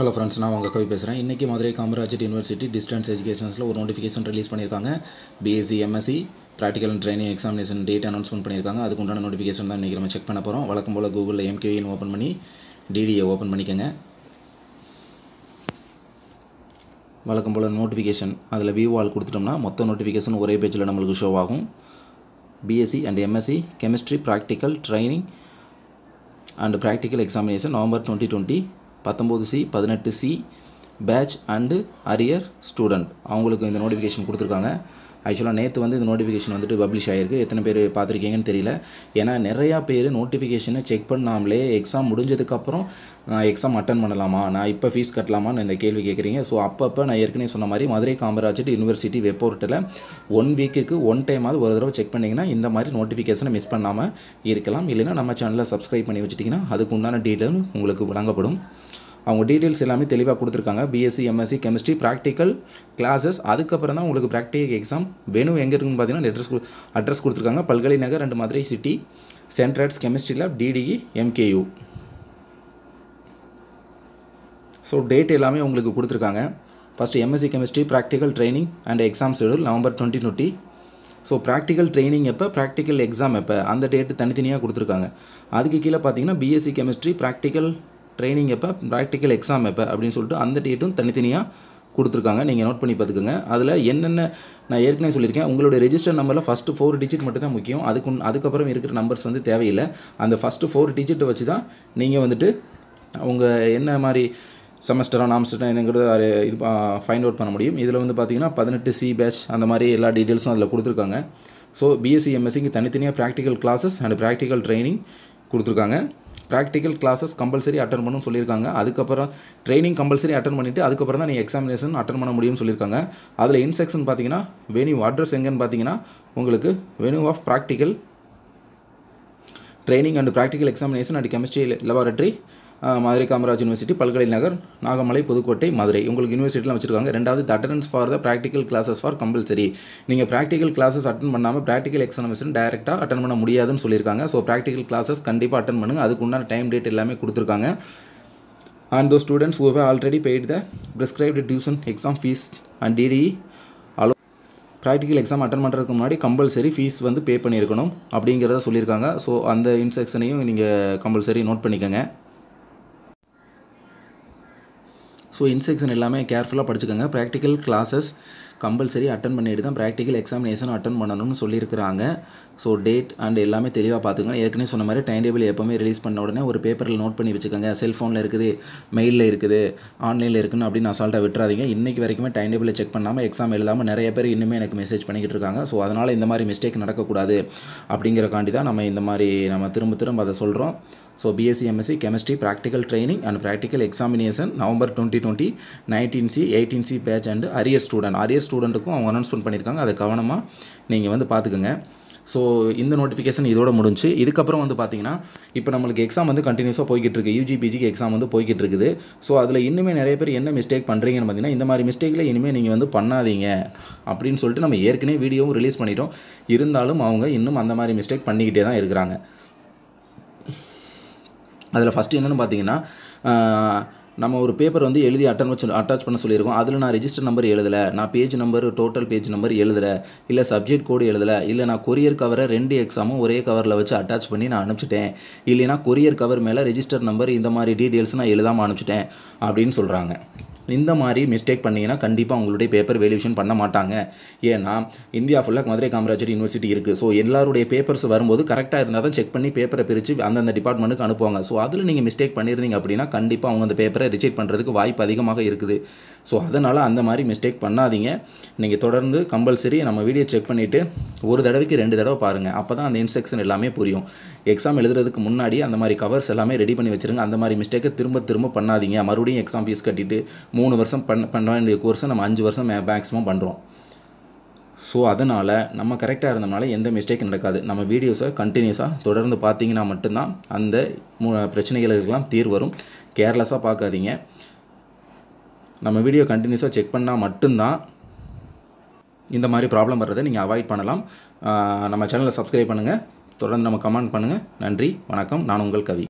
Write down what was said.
hello friends நான் உங்கள் கவி பேசுகிறேன் இன்றைக்கி மதுரை காமராஜர் யூனிவர்சிட்டி டிஸ்டன்ஸ் எஜுகேஷன்ஸில் ஒரு நோட்டிஃபிகேஷன் ரிலீஸ் பண்ணியிருக்காங்க BSc MSc practical and training examination date announcement பண்ணியிருக்காங்க அதுக்கு உண்டான நோட்டிஃபிகேஷன் தான் இன்றைக்கி நம்ம செக் பண்ண போகிறோம் வழக்கம் போல் கூகுளில் எம்கேஏன்னு ஓப்பன் பண்ணி டிடிஏ ஓப்பன் பண்ணிக்கோங்க வழக்கம் போல் நோட்டிஃபிகேஷன் அதில் வியூ ஆல் கொடுத்துட்டோம்னா மொத்த நோட்டிஃபிகேஷன் ஒரே பேஜில் நம்மளுக்கு ஷோ ஆகும் BSc and MSc chemistry practical training and practical examination November twenty twenty பத்தொம்போது சி பதினெட்டு C batch and arrear student அவங்களுக்கு இந்த நோட்டிஃபிகேஷன் கொடுத்துருக்காங்க ஆக்சுவலாக நேற்று வந்து இந்த நோட்டிஃபிகேஷன் வந்துட்டு பப்ளிஷ் ஆகிருக்கு எத்தனை பேர் பார்த்துருக்கீங்கன்னு தெரியல ஏன்னா நிறையா பேர் நோட்டிஃபிகேஷனை செக் பண்ணாமலே எக்ஸாம் முடிஞ்சதுக்கப்புறம் நான் எக்ஸாம் அட்டன் பண்ணலாமா நான் இப்போ ஃபீஸ் கட்டலாமான்னு இந்த கேள்வி கேட்குறீங்க ஸோ அப்பப்போ நான் ஏற்கனவே சொன்ன மாதிரி மதுரை காமராஜர் யூனிவர்சிட்டி வெப் போர்ட்டலில் ஒன் வீக்குக்கு ஒன் டைமாவது ஒரு தடவை செக் பண்ணிங்கன்னா இந்த மாதிரி நோட்டிஃபிகேஷனை மிஸ் பண்ணாமல் இருக்கலாம் இல்லைன்னா நம்ம சேனலில் சப்ஸ்கிரைப் பண்ணி வச்சுட்டிங்கன்னா அதுக்கு உண்டான டீட்டெயில் உங்களுக்கு வழங்கப்படும் அவங்க டீட்டெயில்ஸ் எல்லாமே தெளிவாக கொடுத்துருக்காங்க BSc MSc chemistry practical classes அதுக்கப்புறம் தான் உங்களுக்கு ப்ராக்டிக்கல் எக்ஸாம் வேணும் எங்கே இருக்குன்னு பார்த்தீங்கன்னா அட்ரஸ் அட்ரஸ் கொடுத்துருக்காங்க Palkalai Nagar and Madurai city centres chemistry lab DDE MKU so date எல்லாமே உங்களுக்கு கொடுத்துருக்காங்க first MSc chemistry practical training and exam schedule November twenty twenty so practical training எப்போ ப்ராக்டிக்கல் எக்ஸாம் எப்போ அந்த டேட்டு தனித்தனியாக கொடுத்துருக்காங்க அதுக்கு கீழே பார்த்தீங்கன்னா பிஎஸ்சி கெமிஸ்ட்ரி ப்ராக்டிக்கல் ட்ரைனிங் எப்போ ப்ராக்டிக்கல் எக்ஸாம் எப்போ அப்படின்னு சொல்லிட்டு அந்த டேட்டும் தனித்தனியாக கொடுத்துருக்காங்க நீங்கள் நோட் பண்ணி பார்த்துக்கோங்க அதில் என்னென்ன நான் ஏற்கனவே சொல்லியிருக்கேன் உங்களுடைய ரெஜிஸ்டர் நம்பரில் ஃபஸ்ட்டு ஃபோர் டிஜிட் மட்டும் தான் முக்கியம் அதுக்கு அதுக்கப்புறம் இருக்கிற நம்பர்ஸ் வந்து தேவையில்லை அந்த ஃபஸ்ட்டு ஃபோர் டிஜிட்டை வச்சு தான் நீங்கள் வந்துட்டு உங்கள் என்ன மாதிரி செமஸ்டராக நாம் என்னங்கிறது இது ஃபைண்ட் அவுட் பண்ண முடியும் இதில் வந்து பார்த்திங்கன்னா பதினெட்டு சி பேட்ச் அந்த மாதிரி எல்லா டீட்டெயில்ஸும் அதில் கொடுத்துருக்காங்க ஸோ பிஎஸ்சி எம்எஸ்சிக்கு தனித்தனியாக practical classes and practical training கொடுத்துருக்காங்க ப்ராக்டிக்கல் கிளாஸஸ் கம்பல்சரி அட்டன் பண்ணணும் சொல்லியிருக்காங்க அதுக்கப்புறம் ட்ரைனிங் கம்பல்சரி அட்டன் பண்ணிவிட்டு அதுக்கப்புறம் தான் நீங்கள் எக்ஸாமினேஷன் அட்டன் பண்ண முடியும்னு சொல்லியிருக்காங்க அதில் இன்செக்ஷன் பார்த்தீங்கன்னா வெனியூ அட்ரஸ் எங்கேன்னு பார்த்தீங்கன்னா உங்களுக்கு venue of practical training and practical examination and chemistry laboratory Madurai Kamaraj university Palkalai Nagar Nagamalai Pudukkottai Madurai உங்களுக்கு யூனிவர்சிட்டியில் வச்சிருக்காங்க ரெண்டாவது the attendance for the practical classes for compulsory நீங்கள் ப்ராக்டிக்கல் கிளாஸஸ் அட்டன் பண்ணாமல் ப்ராக்டிக்கல் எக்ஸாமினேஷன் டேரெக்டாக அட்டன் பண்ண முடியாதுன்னு சொல்லியிருக்காங்க ஸோ ப்ராக்டிக்கல் கிளாஸஸ் கண்டிப்பாக அட்டன் பண்ணுங்கள் அதுக்கு உண்டான டைம் டேட் எல்லாமே கொடுத்துருக்காங்க and those students who have already paid the prescribed tuition exam fees and DD allow practical exam attend பண்ணுறதுக்கு முன்னாடி கம்பல்சரி ஃபீஸ் வந்து பே பண்ணியிருக்கணும் அப்படிங்கிறத சொல்லியிருக்காங்க ஸோ அந்த இன்செக்ஷனையும் நீங்கள் கம்பல்சரி நோட் பண்ணிக்கோங்க ஸோ இன்செக்ஷன் எல்லாமே கேர்ஃபுல்லாக படிச்சுக்கோங்க ப்ராக்டிக்கல் கிளாஸஸ் கம்பல்சரி அட்டன் பண்ணிட்டு தான் ப்ராக்டிக்கல் எக்ஸாமினேஷன் அட்டன் பண்ணணும்னு சொல்லியிருக்கிறாங்க ஸோ டேட் அண்ட் எல்லாமே தெளிவாக பார்த்துங்க ஏற்கனவே சொன்ன மாதிரி டைம் டேபிள் எப்போவுமே ரிலீஸ் பண்ண உடனே ஒரு பேப்பரில் நோட் பண்ணி வச்சுக்கோங்க செல்ஃபோனில் இருக்குது மெயிலில் இருக்குது ஆன்லைனில் இருக்குன்னு அப்படின்னு சால்ட்டாக விட்டுறாதீங்க இன்றைக்கி வரைக்குமே டைம் டேபிளை செக் பண்ணாமல் எக்ஸாம் எழுதாமல் நிறைய பேர் இன்னுமே எனக்கு மெசேஜ் பண்ணிக்கிட்டு இருக்காங்க ஸோ அதனால் இந்த மாதிரி மிஸ்டேக் நடக்கக்கூடாது அப்படிங்கிறக்காண்டி தான் நம்ம இந்த மாதிரி நம்ம திரும்ப திரும்ப அதை சொல்கிறோம் so BSc MSc chemistry practical training and practical examination November twenty twenty nineteen C eighteen C batch and arrear student arrear ஸ்டூடெண்ட்டுக்கும் அவங்க அனௌன்ஸ்மெண்ட் பண்ணியிருக்காங்க அதை கவனமாக நீங்கள் வந்து பார்த்துக்குங்க ஸோ இந்த நோட்டிஃபிகேஷன் இதோட முடிஞ்சு இதுக்கப்புறம் வந்து பார்த்தீங்கன்னா இப்போ நம்மளுக்கு எக்ஸாம் வந்து கண்டினியூஸாக போய்கிட்டு இருக்குது யூஜிபிஜிக்கு எக்ஸாம் வந்து போய்கிட்டு இருக்குது ஸோ அதில் இன்னுமே நிறைய பேர் என்ன மிஸ்டேக் பண்ணுறீங்கன்னு பார்த்தீங்கன்னா இந்த மாதிரி மிஸ்டேக்கில் இனிமேல் நீங்கள் வந்து பண்ணாதீங்க அப்படின்னு சொல்லிட்டு நம்ம ஏற்கனவே வீடியோவும் ரிலீஸ் பண்ணிட்டோம் இருந்தாலும் அவங்க இன்னும் அந்த மாதிரி மிஸ்டேக் பண்ணிக்கிட்டே தான் இருக்கிறாங்க அதில் ஃபஸ்ட்டு என்னென்னு பார்த்தீங்கன்னா நம்ம ஒரு பேப்பர் வந்து எழுதி அட்டன் வச்சு அட்டாச் பண்ண சொல்லியிருக்கோம் அதில் நான் ரிஜிஸ்டர் நம்பர் எழுதலை நான் page number total page number எழுதலை இல்லை சப்ஜெக்ட் கோடு எழுதலை இல்லை நான் கொரியர் கவரை ரெண்டு எக்ஸாமும் ஒரே கவரில் வச்சு அட்டாச் பண்ணி நான் அனுப்பிச்சிட்டேன் இல்லைனா கொரியர் கவர் மேலே ரிஜிஸ்டர் நம்பர் இந்த மாதிரி டீட்டெயில்ஸ் நான் எழுதாமல் அனுப்பிச்சிட்டேன் அப்படின்னு சொல்கிறாங்க இந்த மாதிரி மிஸ்டேக் பண்ணிங்கன்னா கண்டிப்பாக உங்களுடைய பேப்பர் வேல்யூஷன் பண்ண மாட்டாங்க ஏன்னா இந்தியா ஃபுல்லாக மதுரை காமராஜர் யூனிவர்சிட்டி இருக்குது ஸோ எல்லாருடைய பேப்பர்ஸ் வரும்போது கரெக்டாக இருந்தால் தான் செக் பண்ணி பேப்பரை பிரித்து அந்தந்த டிபார்ட்மெண்ட்டுக்கு அனுப்புவாங்க ஸோ அதில் நீங்கள் மிஸ்டேக் பண்ணியிருந்தீங்க அப்படின்னா கண்டிப்பாக அவங்க அந்த பேப்பரை ரிஜெக்ட் பண்ணுறதுக்கு வாய்ப்பு அதிகமாக இருக்குது ஸோ அதனால் அந்த மாதிரி மிஸ்டேக் பண்ணாதீங்க நீங்கள் தொடர்ந்து கம்பல்சரி நம்ம வீடியோ செக் பண்ணிவிட்டு ஒரு தடவைக்கு ரெண்டு தடவை பாருங்கள் அப்போ தான் அந்த இன்ஸ்ட்ரக்ஷன் எல்லாமே புரியும் எக்ஸாம் எழுதுறதுக்கு முன்னாடி அந்த மாதிரி கவர்ஸ் எல்லாமே ரெடி பண்ணி வச்சுருங்க அந்த மாதிரி மிஸ்டேக்கை திரும்ப திரும்ப பண்ணாதீங்க மறுபடியும் எக்ஸாம் ஃபீஸ் கட்டிட்டு மூணு வருஷம் பண்ண பண்ண வேண்டிய கோர்ஸை நம்ம அஞ்சு வருஷம் மேக்ஸிமம் பண்ணுறோம் ஸோ அதனால் நம்ம கரெக்டாக இருந்தனால எந்த மிஸ்டேக் நடக்காது நம்ம வீடியோஸை கண்டினியூஸாக தொடர்ந்து பார்த்தீங்கன்னா மட்டும்தான் அந்த பிரச்சனைகளுக்கெல்லாம் தீர்வு வரும் கேர்லெஸ்ஸாக பார்க்காதீங்க நம்ம வீடியோ கண்டினியூஸாக செக் பண்ணால் மட்டும்தான் இந்த மாதிரி ப்ராப்ளம் வர்றதை நீங்கள் அவாய்ட் பண்ணலாம் நம்ம சேனலை சப்ஸ்கிரைப் பண்ணுங்கள் தொடர்ந்து நம்ம கமெண்ட் பண்ணுங்கள் நன்றி வணக்கம் நான் உங்கள் கவி